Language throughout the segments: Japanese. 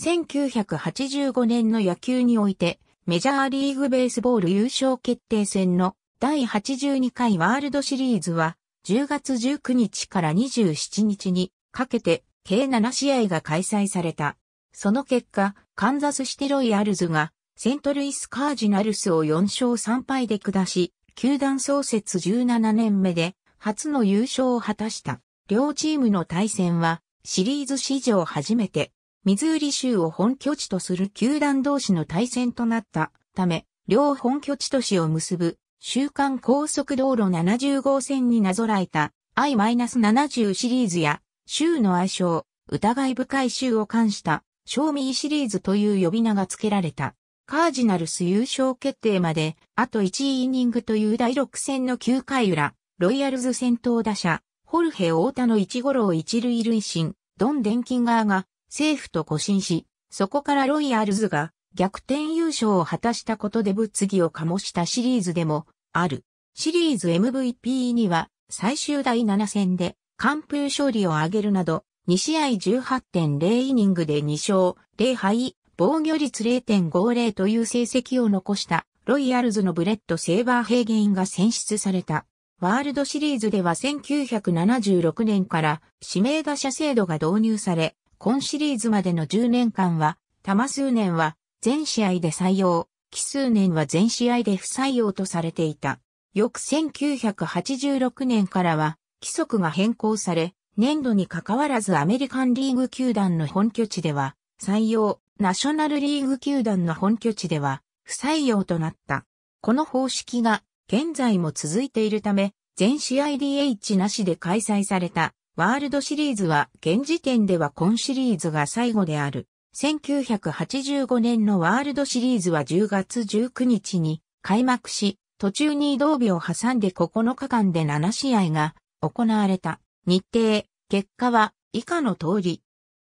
1985年の野球において、メジャーリーグベースボール優勝決定戦の第82回ワールドシリーズは、10月19日から27日にかけて、計7試合が開催された。その結果、カンザスシテロイアルズが、セントルイスカージナルスを4勝3敗で下し、球団創設17年目で、初の優勝を果たした。両チームの対戦は、シリーズ史上初めて、ミズーリ州を本拠地とする球団同士の対戦となったため、両本拠地都市を結ぶ週間高速道路70号線になぞらえた I-70 シリーズや州の愛称、疑い深い州を冠した賞味シリーズという呼び名が付けられた。カージナルス優勝決定まで、あと1イニングという第6戦の9回裏、ロイヤルズ先頭打者、ホルヘ・オータの1ゴロを1塁塁進、ドン・デンキンガーが政府と誤信し、そこからロイヤルズが逆転優勝を果たしたことで物議を醸したシリーズでもある。シリーズ MVP には最終第7戦で完封勝利を挙げるなど、2試合18.0イニングで2勝0敗、防御率0.50という成績を残したロイヤルズのブレッド・セーバーヘ原ゲインが選出された。ワールドシリーズでは1976年から指名打者制度が導入され、今シリーズまでの10年間は、多摩数年は全試合で採用、奇数年は全試合で不採用とされていた。翌1986年からは、規則が変更され、年度に関わらずアメリカンリーグ球団の本拠地では、採用、ナショナルリーグ球団の本拠地では、不採用となった。この方式が、現在も続いているため、全試合 DH なしで開催されたワールドシリーズは現時点では今シリーズが最後である。1985年のワールドシリーズは10月19日に開幕し、途中に移動日を挟んで9日間で7試合が行われた。日程、結果は以下の通り。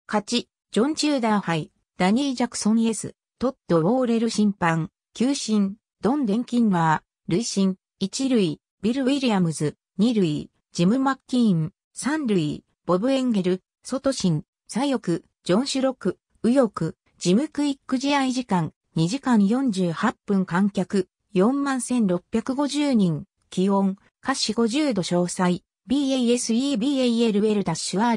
勝ち、ジョン・チューダー杯、ダニー・ジャクソン・エス、トッド・ウォーレル審判、球審、ドン・デンキンマー、累審、一塁、ビル・ウィリアムズ、二塁、ジム・マッキーン、三類、ボブ・エンゲル、ソトシン、左翼、ジョン・シュロク、右翼、ジム・クイック試合時間、2時間48分観客、41,650人、気温、下肢50度詳細、b a s e b a l b a r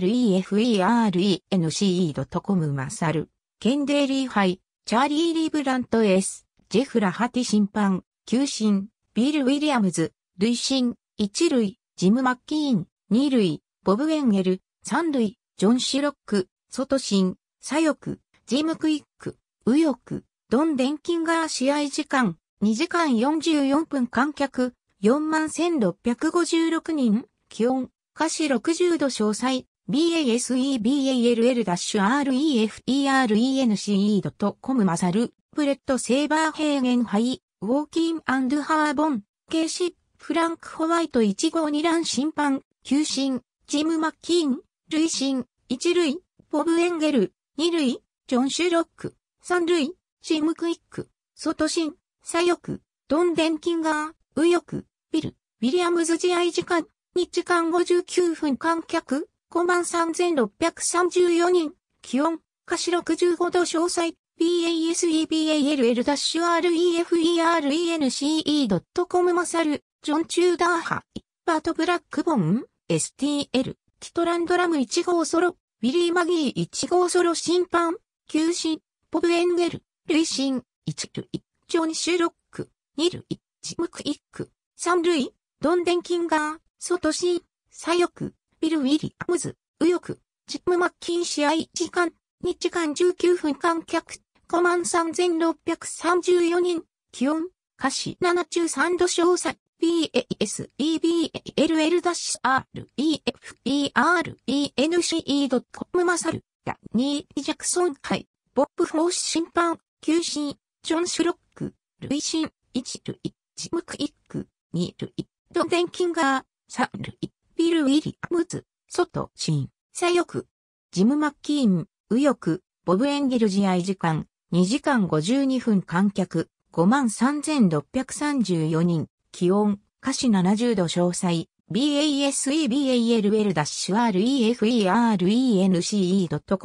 e f e r e n c e c o m マサル、ケンデーリーハイ、チャーリー・リーブラント S、ジェフ・ラハティ審判、球審、ビル・ウィリアムズ、類審、一塁、ジム・マッキーン、二塁、ボブ・エンゲル、三塁、ジョン・シロック、ソトシン、左翼、ジム・クイック、右翼、ドン・デンキンガー試合時間、2時間44分観客、41,656人、気温、下肢60度詳細、b a s e b a l l r e f r e n c e c o m マサル、ブレット・セーバー平原ハイ、ウォーキンハーボン、ケーシ、フランク・ホワイト1号2ラン審判、球審、ジム・マッキーン、類心、一塁、ボブ・エンゲル、二塁、ジョン・シュロック、三塁、シム・クイック、ソトシン、左翼、ドン・デンキンガー、右翼、ビル、ウィリアムズ試合時間、日時間59分観客、5万3634人、気温、歌詞65度詳細、baseball-ref-ereferen.com マサル、ジョン・チューダーハイ、バート・ブラックボン STL、キトランドラム1号ソロ、ウィリー・マギー1号ソロ審判、休止、ポブ・エンゲル、累進、1類、ジョニシュロック、2類、ジム・クイック、3類、ドンデン・キンガー、ソトシー、左翼、ビル・ウィリアムズ、右翼、ジム・マッキン試合時間、2時間19分観客、5万3634人、気温、歌詞73度詳細。baseball-ref-eren.com マサル、ダニー・ジャクソンイ、ボップ・フォース審判、球審、ジョン・シュロック、塁審、ルイ、ジム・クイック、ルイ、ドンデン・キンガー、ル塁、ビル・ウィリアムズ、外、ン、左翼、ジム・マッキーン、右翼、ボブ・エンゲル試合時間、2時間52分観客、53,634人。気温、下肢70度詳細、baseball-referen.com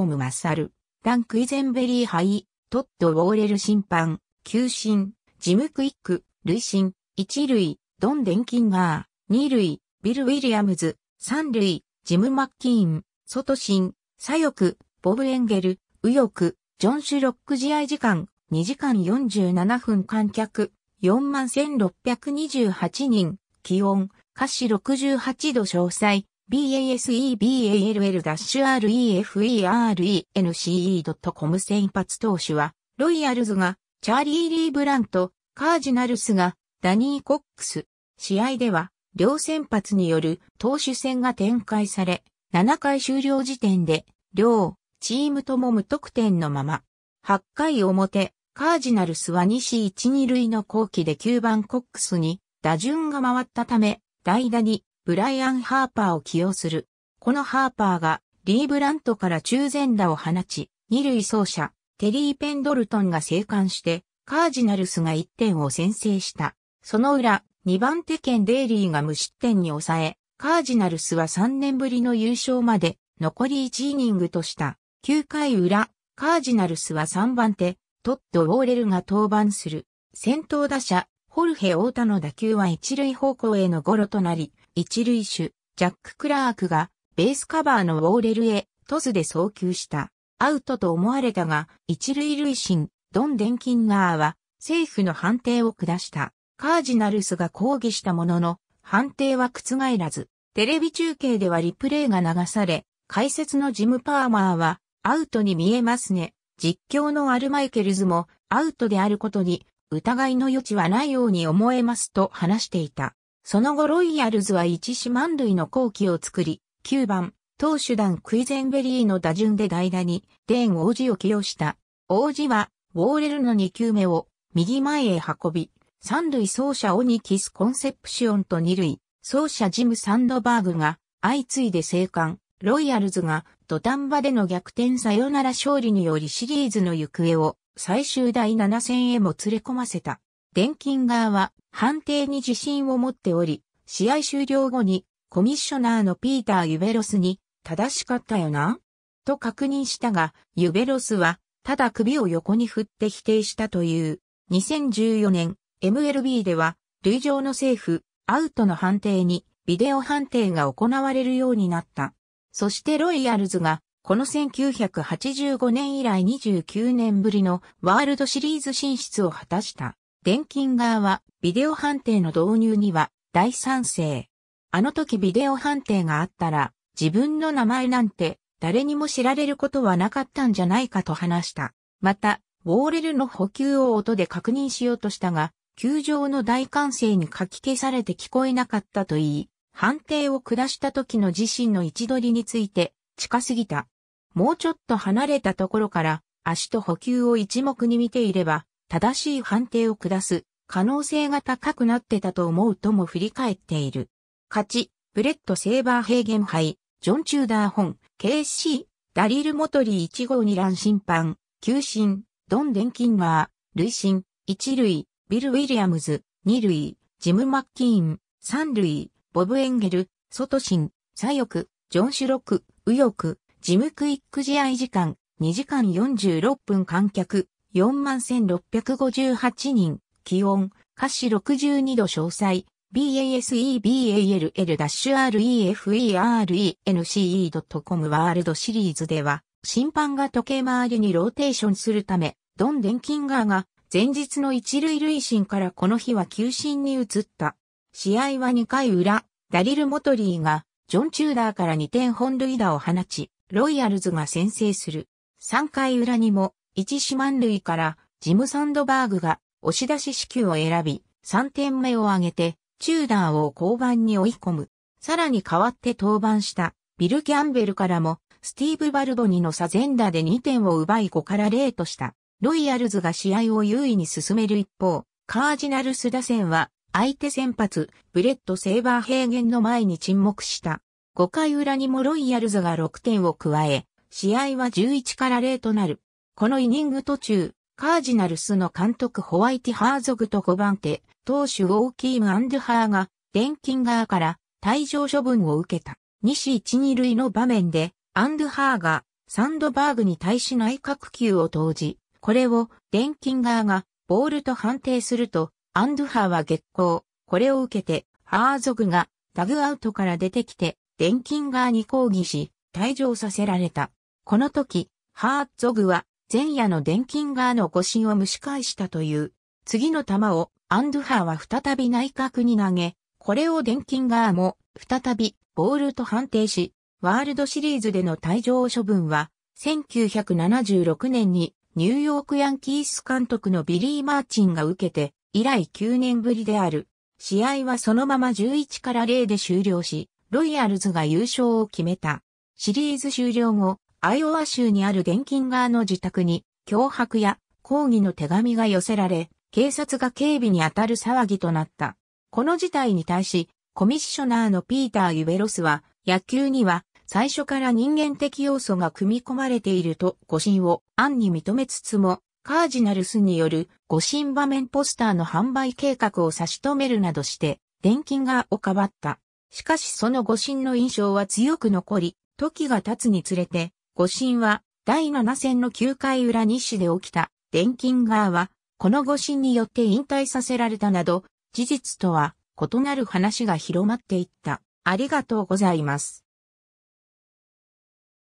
e c マッサル、ダンクイゼンベリーハイ、トッド・ウォーレル審判、急審、ジム・クイック、累審、一塁、ドン・デンキンガー、二塁、ビル・ウィリアムズ、三塁、ジム・マッキーン、ソトシン、左翼、ボブ・エンゲル、右翼、ジョン・シュロック試合時間、2時間47分観客、41,628人、気温、華氏68度詳細、baseball-ref-erence.com 先発投手は、ロイヤルズが、チャーリー・リー・ブラント、カージナルスが、ダニー・コックス。試合では、両先発による投手戦が展開され、7回終了時点で、両、チームとも無得点のまま。8回表、カージナルスは西一二塁の後期で9番コックスに打順が回ったため、代打にブライアン・ハーパーを起用する。このハーパーがリーブラントから中前打を放ち、二塁走者、テリー・ペンドルトンが生還して、カージナルスが1点を先制した。その裏、2番手県デイリーが無失点に抑え、カージナルスは3年ぶりの優勝まで残り1イニングとした。9回裏、カージナルスは3番手、トッド・ウォーレルが登板する。先頭打者、ホルヘ・オータの打球は一塁方向へのゴロとなり、一塁手、ジャック・クラークが、ベースカバーのウォーレルへ、トスで送球した。アウトと思われたが、一塁塁審、ドン・デンキンガーは、政府の判定を下した。カージナルスが抗議したものの、判定は覆らず、テレビ中継ではリプレイが流され、解説のジム・パーマーは、アウトに見えますね、実況のアルマイケルズもアウトであることに疑いの余地はないように思えますと話していた。その後ロイヤルズは一四万塁の後期を作り、9番、投手団クイゼンベリーの打順で代打に、デーン王子を起用した。王子は、ウォーレルの2球目を右前へ運び、三塁走者オニキスコンセプシオンと二塁、走者ジム・サンドバーグが相次いで生還、ロイヤルズが土壇場での逆転さよなら勝利によりシリーズの行方を最終第7戦へも連れ込ませた。電金側は判定に自信を持っており、試合終了後にコミッショナーのピーター・ユベロスに正しかったよなと確認したが、ユベロスはただ首を横に振って否定したという。2014年 MLB では塁上のセーフ、アウトの判定にビデオ判定が行われるようになった。そしてロイヤルズが、この1985年以来29年ぶりのワールドシリーズ進出を果たした。電金側はビデオ判定の導入には大賛成。あの時ビデオ判定があったら自分の名前なんて誰にも知られることはなかったんじゃないかと話した。また、ウォーレルの補給を音で確認しようとしたが、球場の大歓声にかき消されて聞こえなかったといい、判定を下した時の自身の位置取りについて、近すぎた。もうちょっと離れたところから、足と補給を一目に見ていれば、正しい判定を下す可能性が高くなってたと思うとも振り返っている。勝ち、ブレット・セーバーヘーゲン杯、ジョン・チューダー本、k c ダリル・モトリー1号2乱審判、球審、ドン・デンキンマー、累審、1塁、ビル・ウィリアムズ、2塁、ジム・マッキーン、3塁、ボブ・エンゲル、ソトシン、左翼、ジョン・シュロク、右翼、ジム・クイック試合時間、2時間46分観客、41,658人、気温、華氏62度詳細、baseball-ref-erence.com ワールドシリーズでは、審判が時計回りにローテーションするため、ドン・デンキンガーが、前日の一塁塁審からこの日は球審に移った。試合は2回裏、ダリル・モトリーが、ジョン・チューダーから2点本塁打を放ち、ロイヤルズが先制する。3回裏にも、一四万塁から、ジム・サンドバーグが、押し出し支給を選び、3点目を挙げて、チューダーを交番に追い込む。さらに代わって登板した、ビル・キャンベルからも、スティーブ・バルボニのサゼンダで2点を奪い5から0とした。ロイヤルズが試合を優位に進める一方、カージナルス打線は相手先発、ブレット・セーバー平原の前に沈黙した。5回裏にもロイヤルズが6点を加え、試合は11から0となる。このイニング途中、カージナルスの監督ホワイティ・ハーゾグと5番手、投手ウォーキーム・アンドハーが、デンキンガーから退場処分を受けた。西一二塁の場面で、アンドハーがサンドバーグに対し内角球を投じ、これをデンキンガーがボールと判定すると、アンドハーは月光。これを受けて、ハーゾグがダグアウトから出てきて、デンキンガーに抗議し、退場させられた。この時、ハーゾグは前夜のデンキンガーの誤信を蒸し返したという。次の球をアンドハーは再び内角に投げ、これをデンキンガーも再びボールと判定し、ワールドシリーズでの退場処分は、1976年にニューヨークヤンキース監督のビリー・マーチンが受けて、以来9年ぶりである。試合はそのまま11から0で終了し、ロイヤルズが優勝を決めた。シリーズ終了後、アイオワ州にある現金側の自宅に、脅迫や抗議の手紙が寄せられ、警察が警備に当たる騒ぎとなった。この事態に対し、コミッショナーのピーター・ユベロスは、野球には最初から人間的要素が組み込まれていると誤信を暗に認めつつも、カージナルスによる誤信場面ポスターの販売計画を差し止めるなどして、電金がをかわった。しかしその誤信の印象は強く残り、時が経つにつれて、誤信は第7戦の9回裏日誌で起きた、電金側は、この誤信によって引退させられたなど、事実とは異なる話が広まっていった。ありがとうございます。